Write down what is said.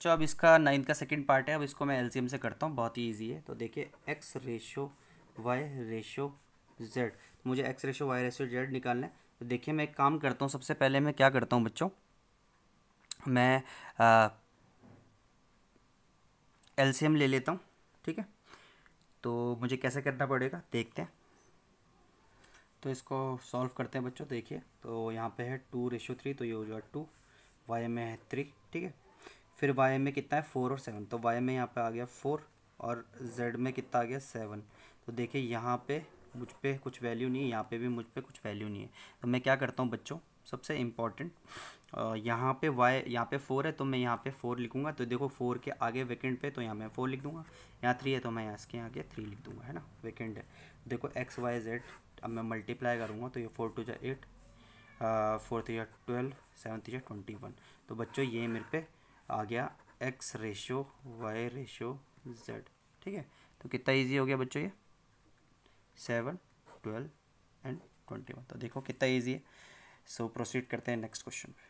बच्चों अब इसका नाइन्थ का सेकंड पार्ट है अब इसको मैं एलसीएम से करता हूँ बहुत ही ईजी है तो देखिए X ratio Y ratio Z मुझे X ratio Y ratio Z निकालना है तो देखिए मैं एक काम करता हूँ सबसे पहले मैं क्या करता हूँ बच्चों मैं एलसीएम ले लेता हूँ ठीक है तो मुझे कैसे करना पड़ेगा देखते हैं तो इसको सॉल्व करते हैं बच्चों देखिए तो यहाँ पे है टू रेशो थ्री तो ये हो जाएगा टू वाई में है थ्री ठीक है फिर वाई में कितना है फोर और सेवन तो वाई में यहाँ पे आ गया फोर और जेड में कितना आ गया सेवन तो देखिए यहाँ पे मुझ पर कुछ वैल्यू नहीं है यहाँ पे भी मुझ पर कुछ वैल्यू नहीं है तो मैं क्या करता हूँ बच्चों सबसे इम्पॉर्टेंट यहाँ पे वाई यहाँ पे फोर है तो मैं यहाँ पे फोर लिखूँगा तो देखो फोर के आगे वेकेंट पे तो यहाँ मैं फोर लिख दूँगा यहाँ थ्री है तो मैं यहाँ इसके आगे थ्री लिख दूँगा है ना वेकेंट है देखो एक्स वाई जेड अब मैं मल्टीप्लाई करूँगा तो ये फोर टू जो एट फोर थ्री जा ट्वेल्व सेवन थ्री जा ट्वेंटी वन तो बच्चों ये मेरे पे आ गया X ratio Y ratio Z ठीक है तो कितना इजी हो गया बच्चों ये seven twelve and twenty one तो देखो कितना इजी है सो so, प्रोसीड करते हैं नेक्स्ट क्वेश्चन पे